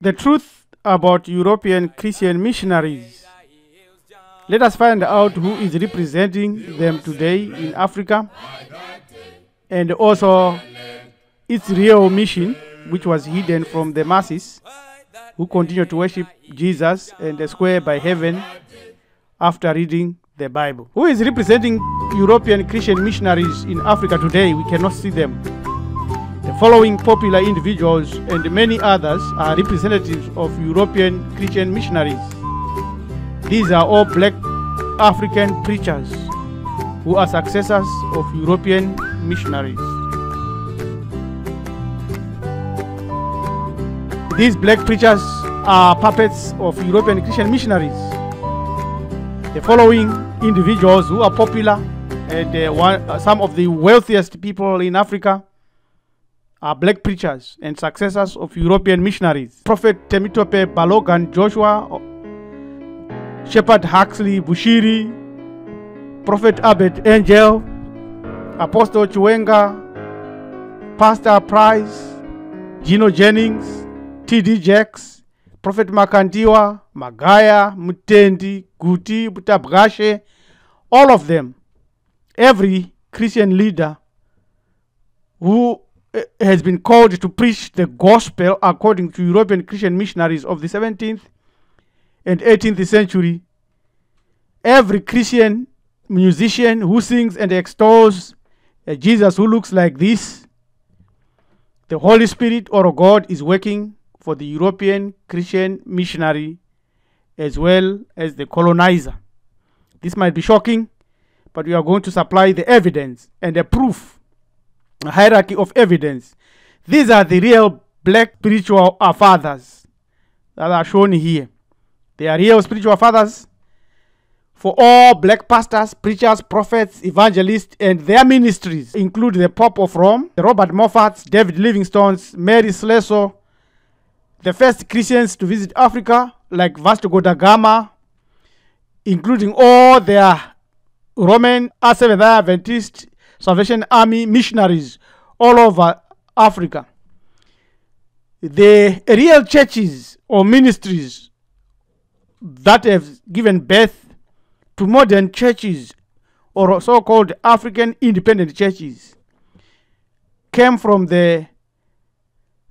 The truth about European Christian missionaries. Let us find out who is representing them today in Africa and also its real mission, which was hidden from the masses who continue to worship Jesus and the square by heaven after reading the Bible. Who is representing European Christian missionaries in Africa today? We cannot see them following popular individuals and many others are representatives of European Christian missionaries. These are all black African preachers who are successors of European missionaries. These black preachers are puppets of European Christian missionaries. The following individuals who are popular and uh, one, uh, some of the wealthiest people in Africa are uh, black preachers and successors of European missionaries. Prophet Temitope Balogan Joshua, uh, Shepherd Huxley Bushiri, Prophet Abed Angel, Apostle Chuenga, Pastor Price, Gino Jennings, T.D. Jacks, Prophet Makandiwa, Magaya, Mutendi, Guti, Butabgashe, all of them, every Christian leader who has been called to preach the gospel according to European Christian missionaries of the 17th and 18th century. Every Christian musician who sings and extols a uh, Jesus who looks like this, the Holy Spirit or God is working for the European Christian missionary as well as the colonizer. This might be shocking, but we are going to supply the evidence and the proof hierarchy of evidence. These are the real black spiritual fathers that are shown here. They are real spiritual fathers for all black pastors, preachers, prophets, evangelists, and their ministries include the Pope of Rome, the Robert Moffat, David Livingstone's, Mary Slessor, the first Christians to visit Africa, like Vasco da Gama, including all their Roman Seventh-day Adventist Salvation Army missionaries all over Africa. The real churches or ministries that have given birth to modern churches or so called African independent churches came from the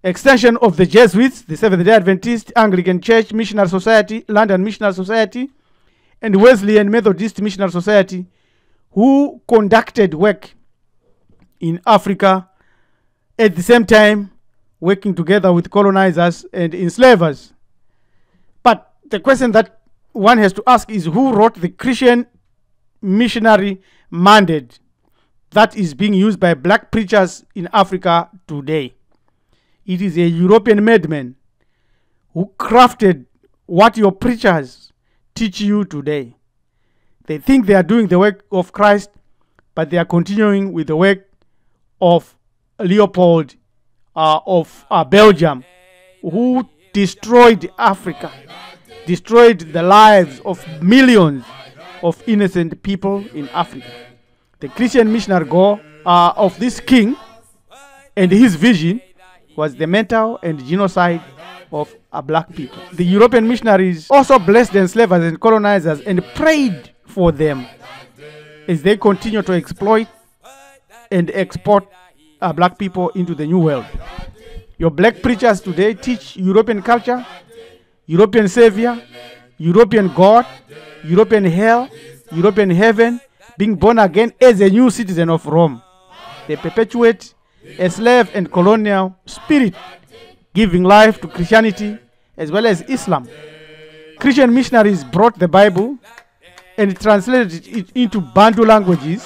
extension of the Jesuits, the Seventh day Adventist, Anglican Church Missionary Society, London Missionary Society, and Wesleyan Methodist Missionary Society, who conducted work in Africa, at the same time working together with colonizers and enslavers. But the question that one has to ask is who wrote the Christian missionary mandate that is being used by black preachers in Africa today? It is a European madman who crafted what your preachers teach you today. They think they are doing the work of Christ, but they are continuing with the work of Leopold uh, of uh, Belgium who destroyed Africa, destroyed the lives of millions of innocent people in Africa. The Christian missionary uh, of this king and his vision was the mental and genocide of a black people. The European missionaries also blessed enslavers and colonizers and prayed for them as they continue to exploit and export uh, black people into the new world. Your black preachers today teach European culture, European savior, European God, European hell, European heaven, being born again as a new citizen of Rome. They perpetuate a slave and colonial spirit, giving life to Christianity as well as Islam. Christian missionaries brought the Bible and translated it into Bantu languages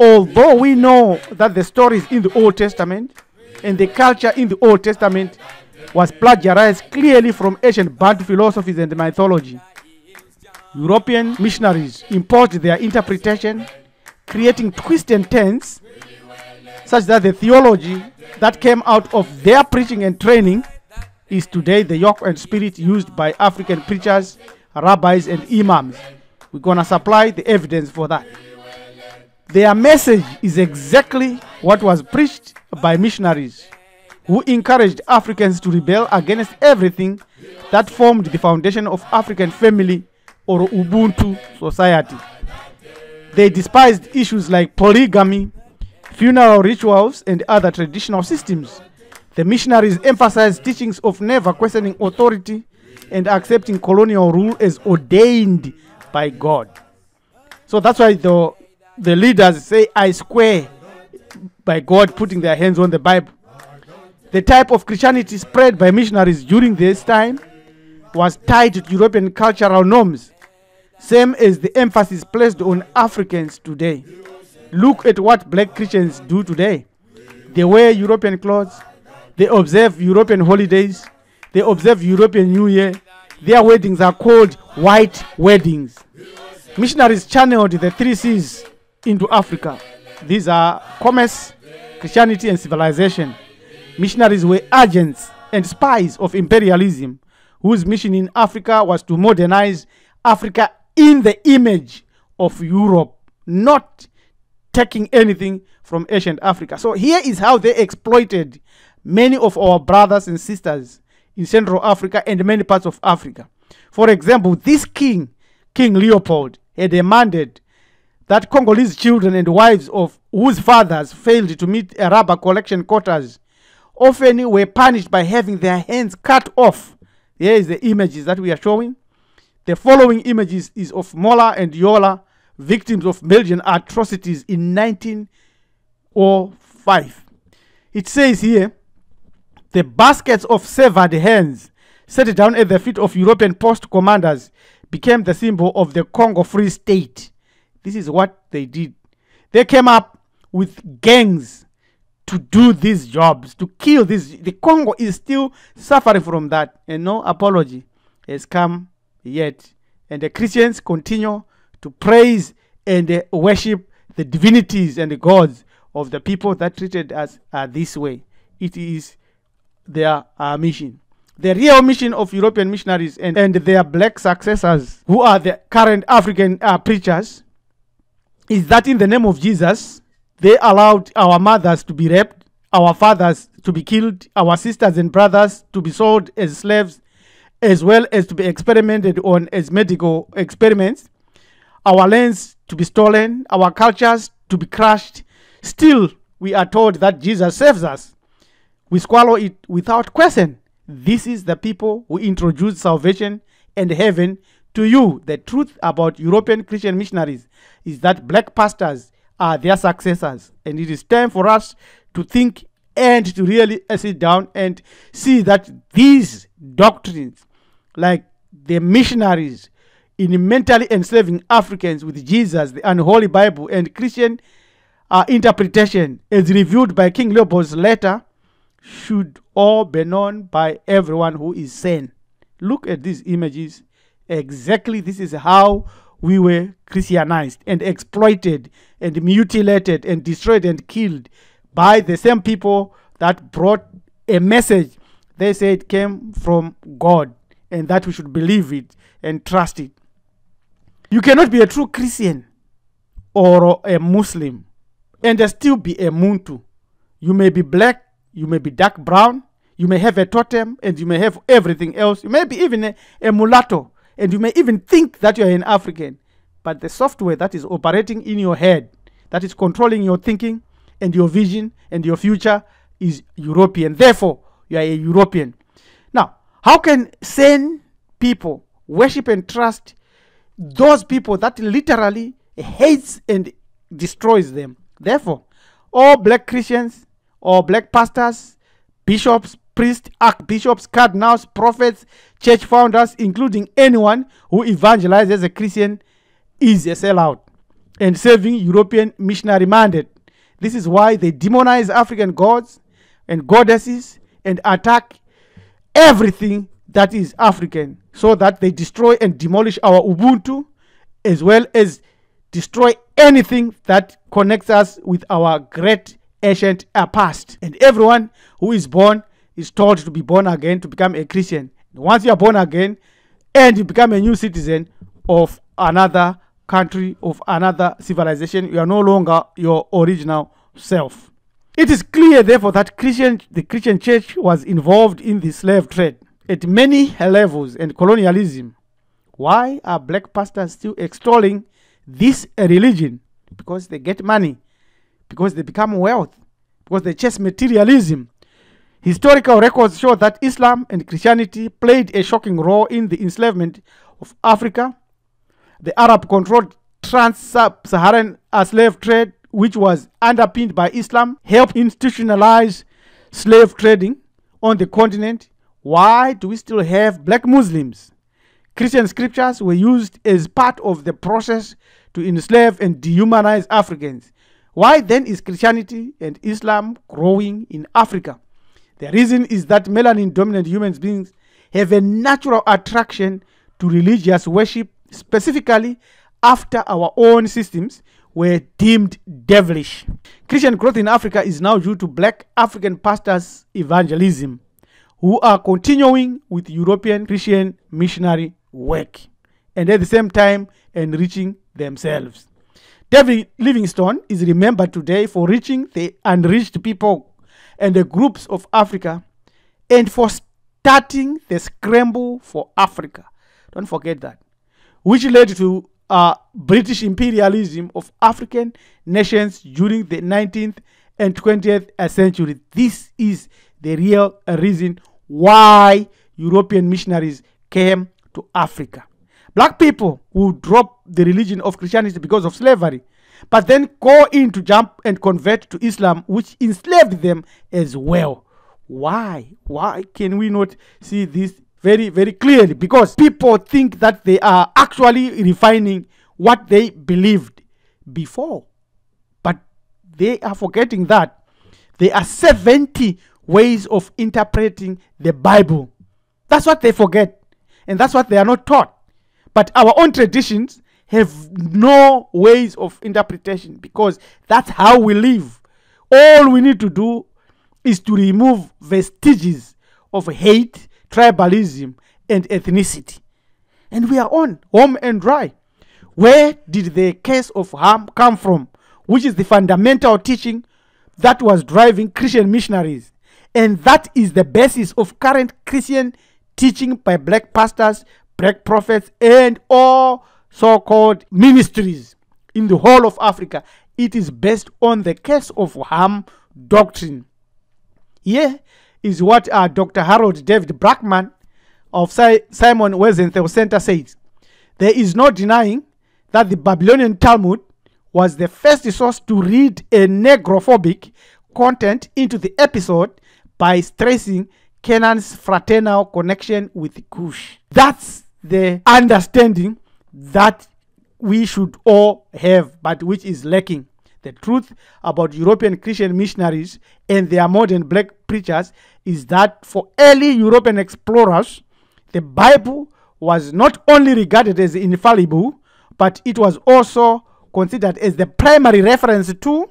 although we know that the stories in the Old Testament and the culture in the Old Testament was plagiarized clearly from ancient Bantu philosophies and mythology. European missionaries imposed their interpretation, creating twists and turns such that the theology that came out of their preaching and training is today the yoke and spirit used by African preachers, rabbis, and imams. We're going to supply the evidence for that. Their message is exactly what was preached by missionaries who encouraged Africans to rebel against everything that formed the foundation of African family or Ubuntu society. They despised issues like polygamy, funeral rituals, and other traditional systems. The missionaries emphasized teachings of never questioning authority and accepting colonial rule as ordained by God. So that's why the the leaders say, I swear by God, putting their hands on the Bible. The type of Christianity spread by missionaries during this time was tied to European cultural norms, same as the emphasis placed on Africans today. Look at what black Christians do today. They wear European clothes, they observe European holidays, they observe European New Year. Their weddings are called white weddings. Missionaries channeled the three C's into Africa. These are commerce, Christianity, and civilization. Missionaries were agents and spies of imperialism, whose mission in Africa was to modernize Africa in the image of Europe, not taking anything from ancient Africa. So here is how they exploited many of our brothers and sisters in Central Africa and many parts of Africa. For example, this king, King Leopold, had demanded that Congolese children and wives of whose fathers failed to meet rubber collection quotas often were punished by having their hands cut off. Here is the images that we are showing. The following images is of Mola and Yola, victims of Belgian atrocities in 1905. It says here, the baskets of severed hands set down at the feet of European post commanders became the symbol of the Congo Free State. This is what they did. They came up with gangs to do these jobs, to kill these. The Congo is still suffering from that, and no apology has come yet. And the Christians continue to praise and uh, worship the divinities and the gods of the people that treated us uh, this way. It is their uh, mission. The real mission of European missionaries and, and their black successors, who are the current African uh, preachers, is that in the name of Jesus, they allowed our mothers to be raped, our fathers to be killed, our sisters and brothers to be sold as slaves, as well as to be experimented on as medical experiments, our lands to be stolen, our cultures to be crushed. Still, we are told that Jesus saves us. We swallow it without question. This is the people who introduced salvation and heaven to you. The truth about European Christian missionaries is that black pastors are their successors. And it is time for us to think and to really uh, sit down and see that these doctrines, like the missionaries in mentally enslaving Africans with Jesus, the unholy Bible, and Christian uh, interpretation, as reviewed by King Leopold's letter, should all be known by everyone who is sane. Look at these images. Exactly, this is how we were Christianized and exploited and mutilated and destroyed and killed by the same people that brought a message they said came from God and that we should believe it and trust it. You cannot be a true Christian or a Muslim and still be a Muntu. You may be black, you may be dark brown, you may have a totem, and you may have everything else. You may be even a, a mulatto and you may even think that you're an African, but the software that is operating in your head, that is controlling your thinking and your vision and your future, is European. Therefore, you are a European. Now, how can sane people worship and trust those people that literally hates and destroys them? Therefore, all black Christians, all black pastors, bishops, priests, archbishops, cardinals, prophets, church founders, including anyone who evangelizes a Christian, is a sellout and serving European missionary mandate. This is why they demonize African gods and goddesses and attack everything that is African so that they destroy and demolish our Ubuntu as well as destroy anything that connects us with our great ancient past. And everyone who is born is told to be born again, to become a Christian. Once you are born again and you become a new citizen of another country, of another civilization, you are no longer your original self. It is clear, therefore, that Christian, the Christian church was involved in the slave trade at many levels and colonialism. Why are black pastors still extolling this religion? Because they get money, because they become wealth, because they chase materialism, Historical records show that Islam and Christianity played a shocking role in the enslavement of Africa. The Arab controlled trans-Saharan slave trade, which was underpinned by Islam, helped institutionalize slave trading on the continent. Why do we still have black Muslims? Christian scriptures were used as part of the process to enslave and dehumanize Africans. Why then is Christianity and Islam growing in Africa? The reason is that melanin dominant human beings have a natural attraction to religious worship, specifically after our own systems were deemed devilish. Christian growth in Africa is now due to black African pastors' evangelism, who are continuing with European Christian missionary work and at the same time enriching themselves. David Livingstone is remembered today for reaching the unreached people and the groups of Africa and for starting the scramble for Africa. Don't forget that. Which led to uh, British imperialism of African nations during the 19th and 20th century. This is the real uh, reason why European missionaries came to Africa. Black people who dropped the religion of Christianity because of slavery but then go in to jump and convert to Islam, which enslaved them as well. Why? Why can we not see this very, very clearly? Because people think that they are actually refining what they believed before. But they are forgetting that there are 70 ways of interpreting the Bible. That's what they forget. And that's what they are not taught. But our own traditions have no ways of interpretation because that's how we live. All we need to do is to remove vestiges of hate, tribalism, and ethnicity. And we are on, home and dry. Where did the case of harm come from, which is the fundamental teaching that was driving Christian missionaries? And that is the basis of current Christian teaching by black pastors, black prophets, and all so called ministries in the whole of Africa, it is based on the case of harm doctrine. Here is what uh, Dr. Harold David Brackman of si Simon Wiesenthal Center says There is no denying that the Babylonian Talmud was the first source to read a negrophobic content into the episode by stressing Canaan's fraternal connection with Cush. That's the understanding that we should all have, but which is lacking. The truth about European Christian missionaries and their modern black preachers is that for early European explorers, the Bible was not only regarded as infallible, but it was also considered as the primary reference to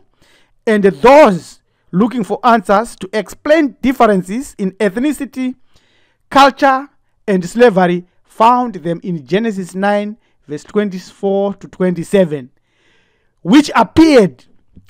and those looking for answers to explain differences in ethnicity, culture, and slavery found them in Genesis 9 verse 24 to 27, which appeared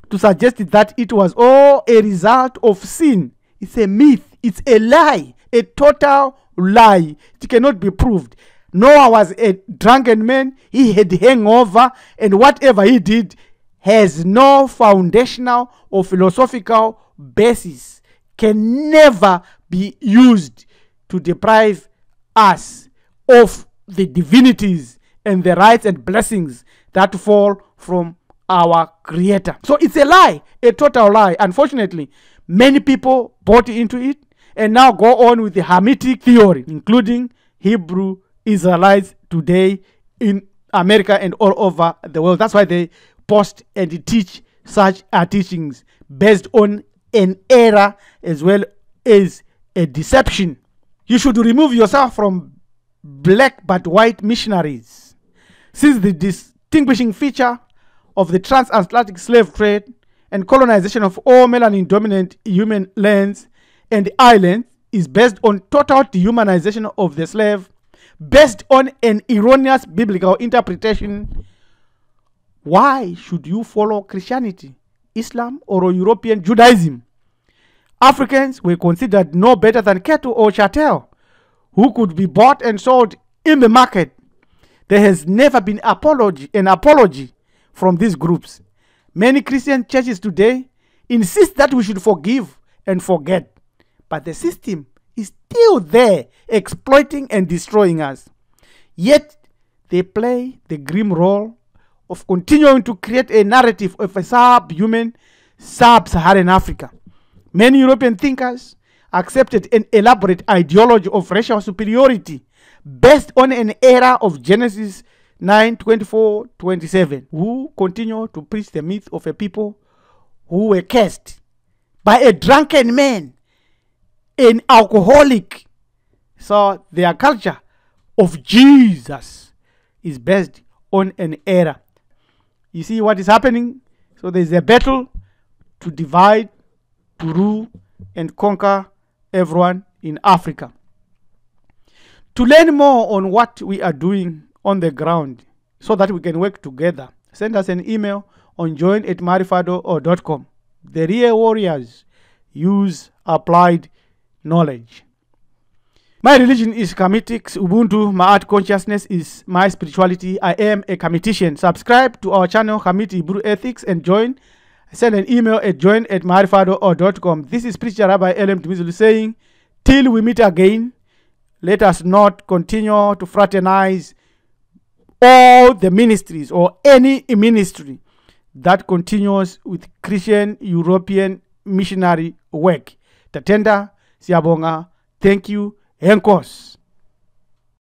to suggest that it was all a result of sin. It's a myth, it's a lie, a total lie. It cannot be proved. Noah was a drunken man, he had hangover, and whatever he did has no foundational or philosophical basis, can never be used to deprive us of the divinities and the rights and blessings that fall from our Creator. So it's a lie, a total lie. Unfortunately, many people bought into it and now go on with the Hamitic theory, including Hebrew Israelites today in America and all over the world. That's why they post and teach such uh, teachings based on an error as well as a deception. You should remove yourself from black but white missionaries since the distinguishing feature of the transatlantic slave trade and colonization of all melanin dominant human lands and islands is based on total dehumanization of the slave based on an erroneous biblical interpretation. Why should you follow Christianity, Islam, or European Judaism? Africans were considered no better than cattle or chattel, who could be bought and sold in the market there has never been apology, an apology from these groups. Many Christian churches today insist that we should forgive and forget. But the system is still there, exploiting and destroying us. Yet they play the grim role of continuing to create a narrative of a subhuman sub Saharan Africa. Many European thinkers accepted an elaborate ideology of racial superiority based on an error of Genesis 9 24 27, who continue to preach the myth of a people who were cursed by a drunken man, an alcoholic. So their culture of Jesus is based on an error. You see what is happening? So there's a battle to divide, to rule, and conquer everyone in Africa to learn more on what we are doing on the ground so that we can work together, send us an email on join at marifado.com. The real warriors use applied knowledge. My religion is Kamitics Ubuntu. My art consciousness is my spirituality. I am a Kamitician. Subscribe to our channel Kamiti Hebrew Ethics and join. Send an email at join at marifado.com. This is Preacher Rabbi L.M. Tumizulu saying, till we meet again, let us not continue to fraternize all the ministries or any ministry that continues with Christian European missionary work. Tatenda, siabonga. thank you, henkos.